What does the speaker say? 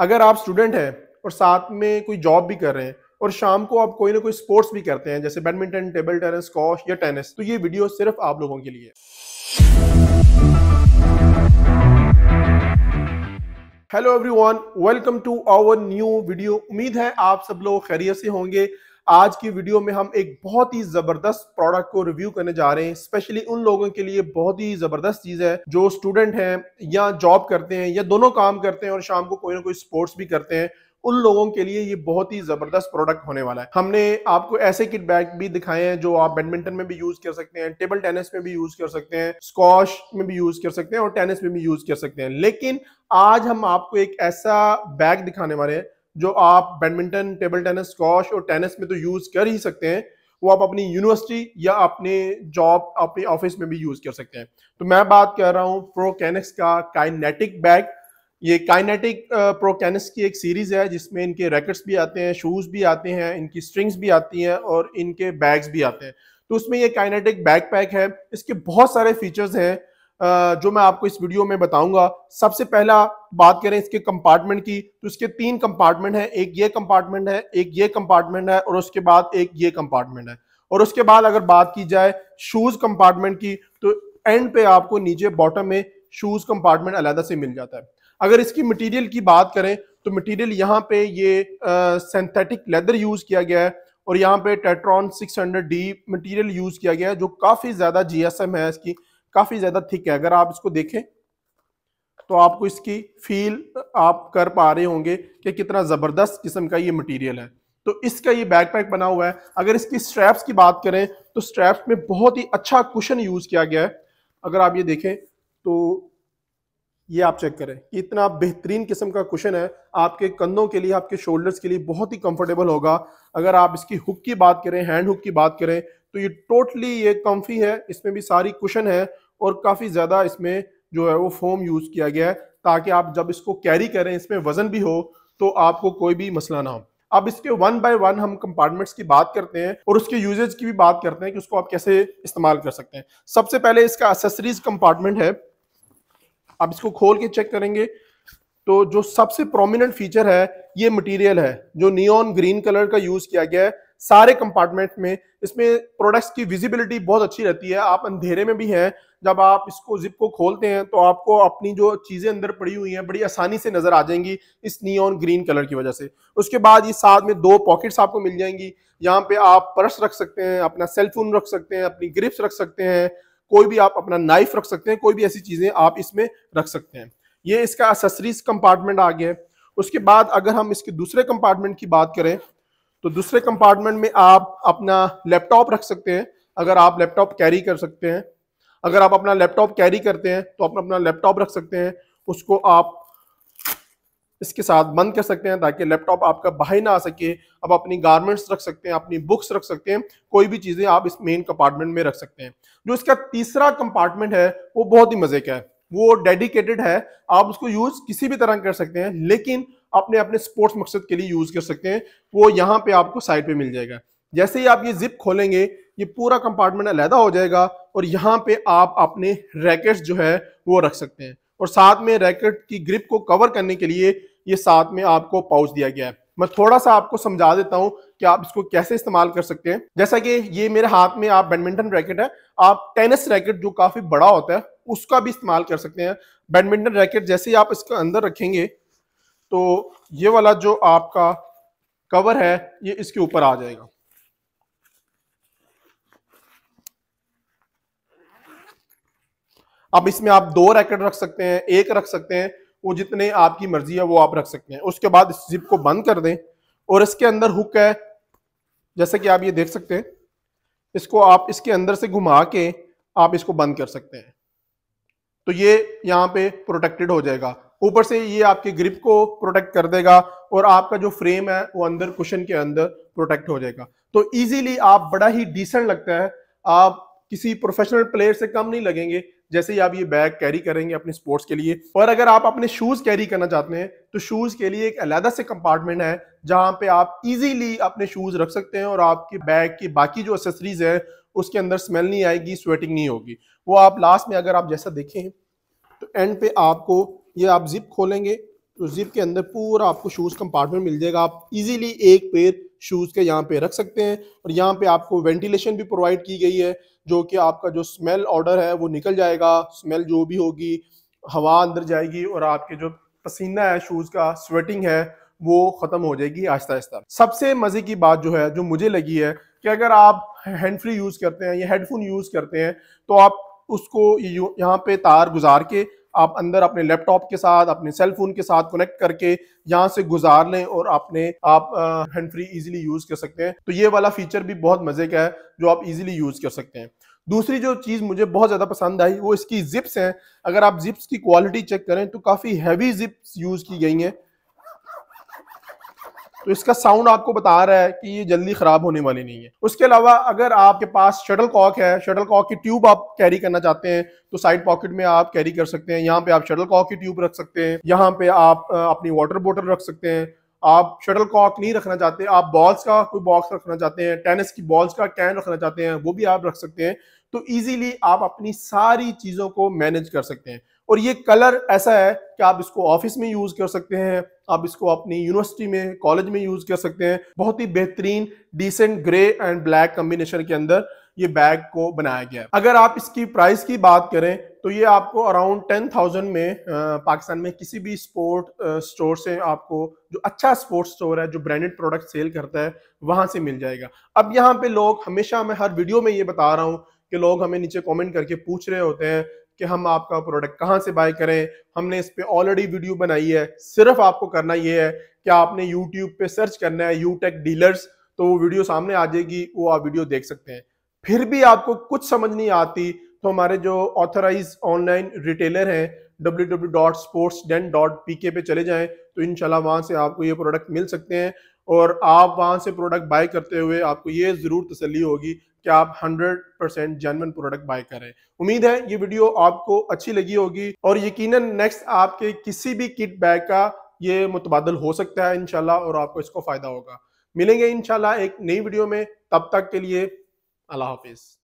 अगर आप स्टूडेंट हैं और साथ में कोई जॉब भी कर रहे हैं और शाम को आप कोई ना कोई स्पोर्ट्स भी करते हैं जैसे बैडमिंटन टेबल टेनिस स्कॉश या टेनिस तो ये वीडियो सिर्फ आप लोगों के लिए hello everyone welcome to our new video उम्मीद है आप सब लोग खैरियत से होंगे आज की वीडियो में हम एक बहुत ही जबरदस्त प्रोडक्ट को रिव्यू करने जा रहे हैं स्पेशली उन लोगों के लिए बहुत ही जबरदस्त चीज है जो स्टूडेंट हैं या जॉब करते हैं या दोनों काम करते हैं और शाम को कोई ना कोई स्पोर्ट्स भी करते हैं उन लोगों के लिए ये बहुत ही जबरदस्त प्रोडक्ट होने वाला है हमने आपको ऐसे किट बैग भी दिखाए हैं जो आप बैडमिंटन में भी यूज कर सकते हैं टेबल टेनिस में भी यूज कर सकते हैं स्कॉश में भी यूज कर सकते हैं और टेनिस में भी यूज कर सकते हैं लेकिन आज हम आपको एक ऐसा बैग दिखाने वाले हैं जो आप बैडमिंटन टेबल टेनिस स्कॉश और टेनिस में तो यूज़ कर ही सकते हैं वो आप अपनी यूनिवर्सिटी या अपने जॉब अपने ऑफिस में भी यूज़ कर सकते हैं तो मैं बात कर रहा हूँ प्रोकैनिक्स का काइनेटिक बैग ये काइनेटिक प्रोकैनिक्स की एक सीरीज़ है जिसमें इनके रैकेट्स भी आते हैं शूज़ भी आते हैं इनकी स्ट्रिंग्स भी आती हैं और इनके बैग्स भी आते हैं तो उसमें ये काइनेटिक बैग पैक है इसके बहुत सारे फीचर्स हैं जो मैं आपको इस वीडियो में बताऊंगा सबसे पहला बात करें इसके कंपार्टमेंट की तो इसके तीन कंपार्टमेंट है एक ये कंपार्टमेंट है एक ये कंपार्टमेंट है और उसके बाद एक ये कंपार्टमेंट है और उसके बाद अगर बात की जाए शूज कंपार्टमेंट की तो एंड पे आपको नीचे बॉटम में शूज कंपार्टमेंट अलहदा से मिल जाता है अगर इसकी मटीरियल की बात करें तो मटीरियल यहाँ पे ये सिंथेटिक लेदर यूज किया गया है और यहाँ पे टेट्रॉन 600 डी मटेरियल यूज किया गया है जो काफी ज्यादा जीएसएम है इसकी काफ़ी ज़्यादा थिक है अगर आप इसको देखें तो आपको इसकी फील आप कर पा रहे होंगे कि कितना ज़बरदस्त किस्म का ये मटेरियल है तो इसका ये बैकपैक बना हुआ है अगर इसकी स्ट्रैप्स की बात करें तो स्ट्रैप्स में बहुत ही अच्छा कुशन यूज़ किया गया है अगर आप ये देखें तो ये आप चेक करें कि इतना बेहतरीन किस्म का कुशन है आपके कंधों के लिए आपके शोल्डर्स के लिए बहुत ही कंफर्टेबल होगा अगर आप इसकी हुक की बात करें हैंड हुक की बात करें तो ये टोटली ये कम्फी है इसमें भी सारी कुशन है और काफ़ी ज़्यादा इसमें जो है वो फोम यूज़ किया गया है ताकि आप जब इसको कैरी करें इसमें वज़न भी हो तो आपको कोई भी मसला ना हो अब इसके वन बाय वन हम कंपार्टमेंट्स की बात करते हैं और उसके यूजेज की भी बात करते हैं कि उसको आप कैसे इस्तेमाल कर सकते हैं सबसे पहले इसका एसेसरीज कंपार्टमेंट है आप इसको खोल के चेक करेंगे तो जो सबसे प्रोमिनेंट फीचर है ये मटेरियल है जो नियॉन ग्रीन कलर का यूज किया गया है सारे कंपार्टमेंट में इसमें प्रोडक्ट्स की विजिबिलिटी बहुत अच्छी रहती है आप अंधेरे में भी हैं जब आप इसको जिप को खोलते हैं तो आपको अपनी जो चीज़ें अंदर पड़ी हुई हैं बड़ी आसानी से नज़र आ जाएंगी इस नियॉन ग्रीन कलर की वजह से उसके बाद ये साथ में दो पॉकेट्स आपको मिल जाएंगी यहाँ पे आप पर्स रख सकते हैं अपना सेलफोन रख सकते हैं अपनी ग्रिप्स रख सकते हैं कोई भी आप अपना नाइफ रख सकते हैं कोई भी ऐसी चीज़ें आप इसमें रख सकते हैं ये इसका एसेसरीज कंपार्टमेंट आ गया है उसके बाद अगर हम इसके दूसरे कंपार्टमेंट की बात करें तो दूसरे कंपार्टमेंट में आप अपना लैपटॉप रख सकते हैं अगर आप लैपटॉप कैरी कर सकते हैं अगर आप अपना लैपटॉप कैरी करते हैं तो आप अपना लैपटॉप रख सकते हैं उसको आप इसके साथ बंद कर सकते हैं ताकि लैपटॉप आपका बाहर ना आ सके आप अपनी गारमेंट्स रख सकते हैं अपनी बुक्स रख सकते हैं कोई भी चीज़ें आप इस मेन कंपार्टमेंट में रख सकते हैं जो इसका तीसरा कंपार्टमेंट है वो बहुत ही मज़े का है वो डेडिकेटेड है आप उसको यूज़ किसी भी तरह कर सकते हैं लेकिन अपने अपने स्पोर्ट्स मकसद के लिए यूज कर सकते हैं वो यहाँ पे आपको साइड पे मिल जाएगा जैसे ही आप ये जिप खोलेंगे ये पूरा कंपार्टमेंट अलहदा हो जाएगा और यहाँ पे आप अपने रैकेट जो है वो रख सकते हैं और साथ में रैकेट की ग्रिप को कवर करने के लिए ये साथ में आपको पाउच दिया गया है मैं थोड़ा सा आपको समझा देता हूँ कि आप इसको कैसे इस्तेमाल कर सकते हैं जैसा कि ये मेरे हाथ में आप बैडमिंटन रैकेट है आप टेनिस रैकेट जो काफी बड़ा होता है उसका भी इस्तेमाल कर सकते हैं बैडमिंटन रैकेट जैसे ही आप इसके अंदर रखेंगे तो ये वाला जो आपका कवर है ये इसके ऊपर आ जाएगा अब इसमें आप दो रैकेट रख सकते हैं एक रख सकते हैं वो जितने आपकी मर्जी है वो आप रख सकते हैं उसके बाद इस जिप को बंद कर दें और इसके अंदर हुक है जैसे कि आप ये देख सकते हैं इसको आप इसके अंदर से घुमा के आप इसको बंद कर सकते हैं तो ये यहाँ पे प्रोटेक्टेड हो जाएगा ऊपर से ये आपके ग्रिप को प्रोटेक्ट कर देगा और आपका जो फ्रेम है वो अंदर कुशन के अंदर प्रोटेक्ट हो जाएगा तो इजीली आप बड़ा ही डिसेंट लगता है आप किसी प्रोफेशनल प्लेयर से कम नहीं लगेंगे जैसे ही आप ये बैग कैरी करेंगे अपने स्पोर्ट्स के लिए और अगर आप अपने शूज कैरी करना चाहते हैं तो शूज के लिए एक अलहदा से कंपार्टमेंट है जहां पे आप इजीली अपने शूज रख सकते हैं और आपके बैग की बाकी जो एसेसरीज है उसके अंदर स्मेल नहीं आएगी स्वेटिंग नहीं होगी वो आप लास्ट में अगर आप जैसा देखें तो एंड पे आपको ये आप जिप खोलेंगे तो जिप के अंदर पूरा आपको शूज़ कंपार्टमेंट मिल जाएगा आप इजीली एक पेयर शूज़ के यहाँ पे रख सकते हैं और यहाँ पे आपको वेंटिलेशन भी प्रोवाइड की गई है जो कि आपका जो स्मेल ऑर्डर है वो निकल जाएगा स्मेल जो भी होगी हवा अंदर जाएगी और आपके जो पसीना है शूज़ का स्वेटिंग है वो ख़त्म हो जाएगी आहिस्ता आहिस्ता सबसे मज़े की बात जो है जो मुझे लगी है कि अगर आप हैंड फ्री यूज़ करते हैं या हेडफोन यूज़ करते हैं तो आप उसको यहाँ पे तार गुजार के आप अंदर अपने लैपटॉप के साथ अपने सेल फोन के साथ कनेक्ट करके यहाँ से गुजार लें और अपने आप हैंड फ्री इजीली यूज कर सकते हैं तो ये वाला फीचर भी बहुत मजे का है जो आप इजीली यूज कर सकते हैं दूसरी जो चीज़ मुझे बहुत ज़्यादा पसंद आई वो इसकी जिप्स हैं अगर आप जिप्स की क्वालिटी चेक करें तो काफ़ी हैवी जिप्स यूज़ की गई हैं तो इसका साउंड आपको बता रहा है कि ये जल्दी खराब होने वाली नहीं है उसके अलावा अगर आपके पास शटल कॉक है शटल कॉक की ट्यूब आप कैरी करना चाहते हैं तो साइड पॉकेट में आप कैरी कर सकते हैं यहाँ पे आप शटल कॉक की ट्यूब रख सकते हैं यहाँ पे आप अपनी वाटर बोटल रख सकते हैं आप शटल कॉक नहीं रखना चाहते आप बॉल्स का कोई बॉक्स रखना चाहते हैं टेनिस की बॉल्स का कैन रखना चाहते हैं वो भी आप रख सकते हैं तो ईजिली आप अपनी सारी चीज़ों को मैनेज कर सकते हैं और ये कलर ऐसा है कि आप इसको ऑफिस में यूज कर सकते हैं आप इसको अपनी यूनिवर्सिटी में कॉलेज में यूज कर सकते हैं बहुत ही बेहतरीन decent grey and black combination के अंदर ये बैग को बनाया गया है अगर आप इसकी प्राइस की बात करें तो ये आपको अराउंड टेन थाउजेंड में पाकिस्तान में किसी भी स्पोर्ट स्टोर से आपको जो अच्छा स्पोर्ट्स स्टोर है जो ब्रांडेड प्रोडक्ट सेल करता है वहां से मिल जाएगा अब यहाँ पे लोग हमेशा मैं हर वीडियो में ये बता रहा हूँ कि लोग हमें नीचे कमेंट करके पूछ रहे होते हैं कि हम आपका प्रोडक्ट कहाँ से बाय करें हमने इस पर ऑलरेडी वीडियो बनाई है सिर्फ आपको करना ये है कि आपने यूट्यूब पे सर्च करना है यू टेक डीलर्स तो वो वीडियो सामने आ जाएगी वो आप वीडियो देख सकते हैं फिर भी आपको कुछ समझ नहीं आती तो हमारे जो ऑथराइज ऑनलाइन रिटेलर हैं www.sportsden.pk पे चले जाएं तो इनशाला वहाँ से आपको ये प्रोडक्ट मिल सकते हैं और आप वहाँ से प्रोडक्ट बाय करते हुए आपको ये ज़रूर तसली होगी कि आप 100 परसेंट जेनवन प्रोडक्ट बाय करें उम्मीद है ये वीडियो आपको अच्छी लगी होगी और यकीनन नेक्स्ट आपके किसी भी किट बैग का ये मुतबादल हो सकता है इनशाला और आपको इसको फायदा होगा मिलेंगे इनशाला एक नई वीडियो में तब तक के लिए अल्लाह हाफिज़